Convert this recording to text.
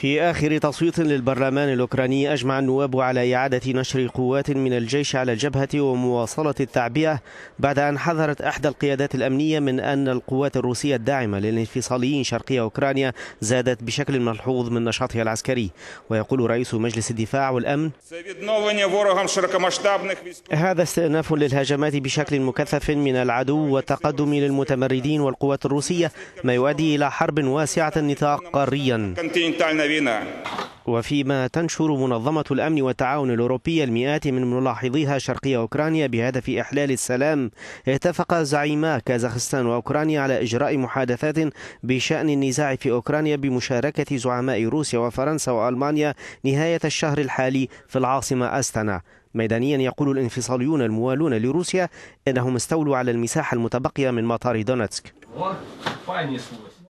في آخر تصويت للبرلمان الأوكراني أجمع النواب على إعادة نشر قوات من الجيش على الجبهة ومواصلة التعبئة بعد أن حذرت إحدى القيادات الأمنية من أن القوات الروسية الداعمة للانفصاليين شرقي أوكرانيا زادت بشكل ملحوظ من نشاطها العسكري ويقول رئيس مجلس الدفاع والأمن هذا استئناف للهجمات بشكل مكثف من العدو والتقدم للمتمردين والقوات الروسية ما يؤدي إلى حرب واسعة النطاق قاريا بنا وفيما تنشر منظمة الأمن والتعاون الأوروبية المئات من ملاحظيها شرقي أوكرانيا بهدف إحلال السلام اتفق زعيما كازاخستان وأوكرانيا على إجراء محادثات بشأن النزاع في أوكرانيا بمشاركة زعماء روسيا وفرنسا وألمانيا نهاية الشهر الحالي في العاصمة أستنا ميدانيا يقول الانفصاليون الموالون لروسيا انهم استولوا على المساحه المتبقيه من مطار دونتسك